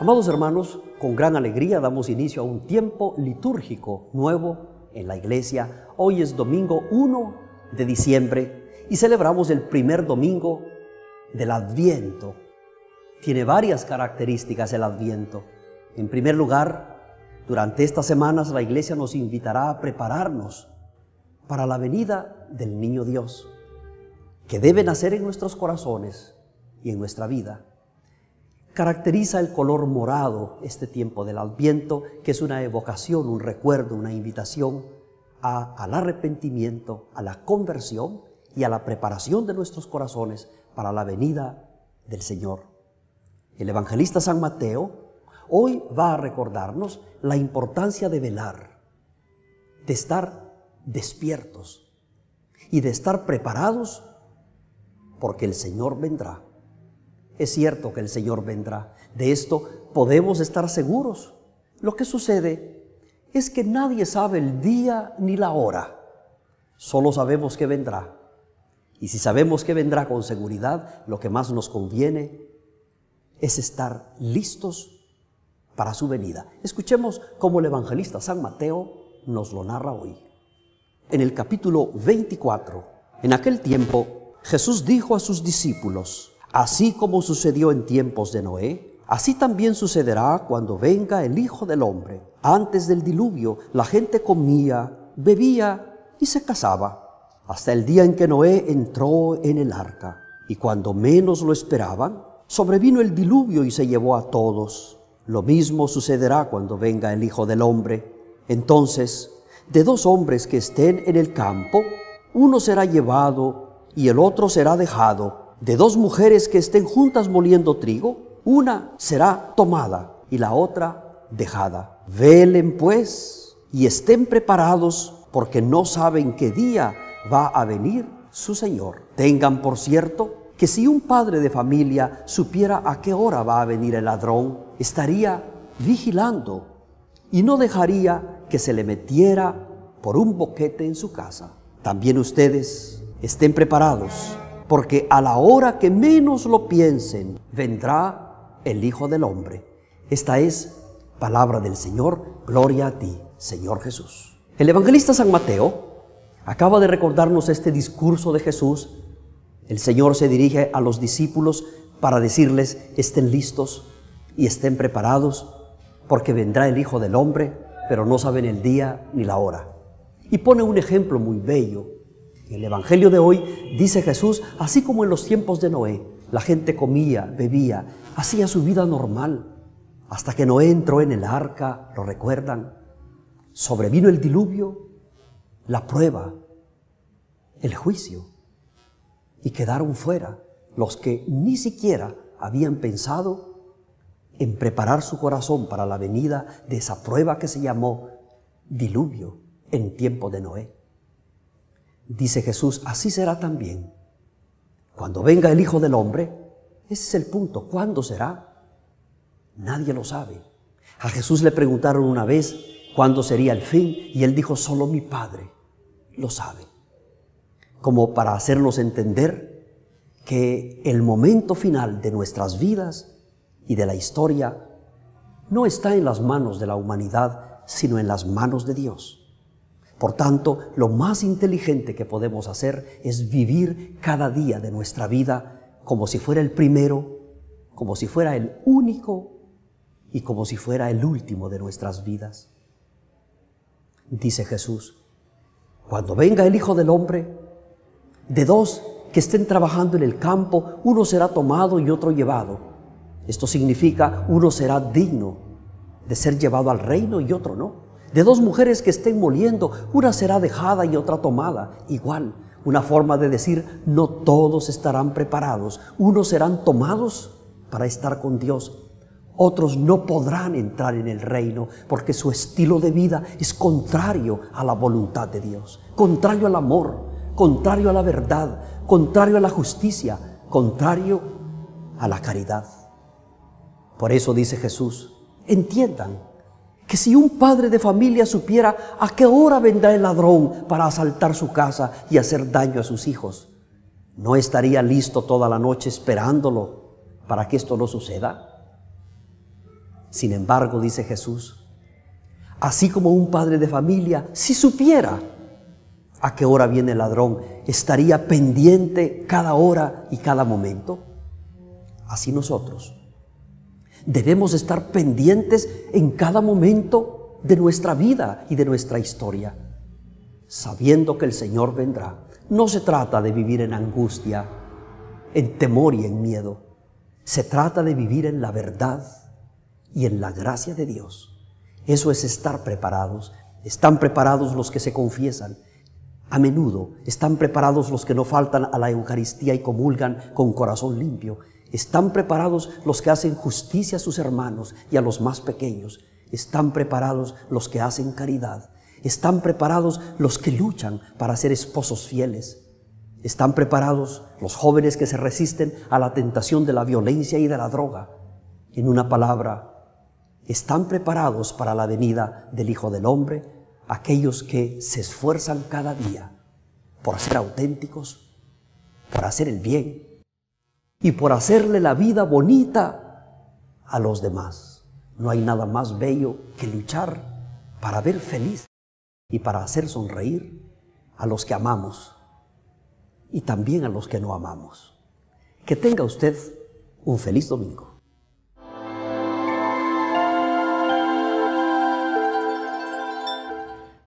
Amados hermanos, con gran alegría damos inicio a un tiempo litúrgico nuevo en la iglesia. Hoy es domingo 1 de diciembre y celebramos el primer domingo del Adviento. Tiene varias características el Adviento. En primer lugar, durante estas semanas la iglesia nos invitará a prepararnos para la venida del Niño Dios, que debe nacer en nuestros corazones y en nuestra vida Caracteriza el color morado este tiempo del adviento, que es una evocación, un recuerdo, una invitación al arrepentimiento, a la conversión y a la preparación de nuestros corazones para la venida del Señor. El evangelista San Mateo hoy va a recordarnos la importancia de velar, de estar despiertos y de estar preparados porque el Señor vendrá. Es cierto que el Señor vendrá. De esto podemos estar seguros. Lo que sucede es que nadie sabe el día ni la hora. Solo sabemos que vendrá. Y si sabemos que vendrá con seguridad, lo que más nos conviene es estar listos para su venida. Escuchemos cómo el evangelista San Mateo nos lo narra hoy. En el capítulo 24, en aquel tiempo, Jesús dijo a sus discípulos, Así como sucedió en tiempos de Noé, así también sucederá cuando venga el Hijo del Hombre. Antes del diluvio, la gente comía, bebía y se casaba, hasta el día en que Noé entró en el arca. Y cuando menos lo esperaban, sobrevino el diluvio y se llevó a todos. Lo mismo sucederá cuando venga el Hijo del Hombre. Entonces, de dos hombres que estén en el campo, uno será llevado y el otro será dejado de dos mujeres que estén juntas moliendo trigo, una será tomada y la otra dejada. Velen pues y estén preparados porque no saben qué día va a venir su Señor. Tengan por cierto que si un padre de familia supiera a qué hora va a venir el ladrón, estaría vigilando y no dejaría que se le metiera por un boquete en su casa. También ustedes estén preparados porque a la hora que menos lo piensen, vendrá el Hijo del Hombre. Esta es palabra del Señor. Gloria a ti, Señor Jesús. El evangelista San Mateo acaba de recordarnos este discurso de Jesús. El Señor se dirige a los discípulos para decirles, estén listos y estén preparados, porque vendrá el Hijo del Hombre, pero no saben el día ni la hora. Y pone un ejemplo muy bello el Evangelio de hoy dice Jesús, así como en los tiempos de Noé, la gente comía, bebía, hacía su vida normal, hasta que Noé entró en el arca, lo recuerdan, sobrevino el diluvio, la prueba, el juicio, y quedaron fuera los que ni siquiera habían pensado en preparar su corazón para la venida de esa prueba que se llamó diluvio en tiempo de Noé. Dice Jesús, así será también. Cuando venga el Hijo del Hombre, ese es el punto, ¿cuándo será? Nadie lo sabe. A Jesús le preguntaron una vez cuándo sería el fin y él dijo, solo mi Padre lo sabe. Como para hacernos entender que el momento final de nuestras vidas y de la historia no está en las manos de la humanidad, sino en las manos de Dios. Por tanto, lo más inteligente que podemos hacer es vivir cada día de nuestra vida como si fuera el primero, como si fuera el único y como si fuera el último de nuestras vidas. Dice Jesús, cuando venga el Hijo del Hombre, de dos que estén trabajando en el campo, uno será tomado y otro llevado. Esto significa uno será digno de ser llevado al reino y otro no de dos mujeres que estén moliendo, una será dejada y otra tomada, igual, una forma de decir, no todos estarán preparados, unos serán tomados para estar con Dios, otros no podrán entrar en el reino porque su estilo de vida es contrario a la voluntad de Dios, contrario al amor, contrario a la verdad, contrario a la justicia, contrario a la caridad. Por eso dice Jesús, entiendan que si un padre de familia supiera a qué hora vendrá el ladrón para asaltar su casa y hacer daño a sus hijos, no estaría listo toda la noche esperándolo para que esto no suceda. Sin embargo, dice Jesús, así como un padre de familia, si supiera a qué hora viene el ladrón, estaría pendiente cada hora y cada momento. Así nosotros Debemos estar pendientes en cada momento de nuestra vida y de nuestra historia, sabiendo que el Señor vendrá. No se trata de vivir en angustia, en temor y en miedo. Se trata de vivir en la verdad y en la gracia de Dios. Eso es estar preparados. Están preparados los que se confiesan. A menudo están preparados los que no faltan a la Eucaristía y comulgan con corazón limpio. Están preparados los que hacen justicia a sus hermanos y a los más pequeños. Están preparados los que hacen caridad. Están preparados los que luchan para ser esposos fieles. Están preparados los jóvenes que se resisten a la tentación de la violencia y de la droga. En una palabra, están preparados para la venida del Hijo del Hombre aquellos que se esfuerzan cada día por ser auténticos, por hacer el bien y por hacerle la vida bonita a los demás. No hay nada más bello que luchar para ver feliz y para hacer sonreír a los que amamos y también a los que no amamos. Que tenga usted un feliz domingo.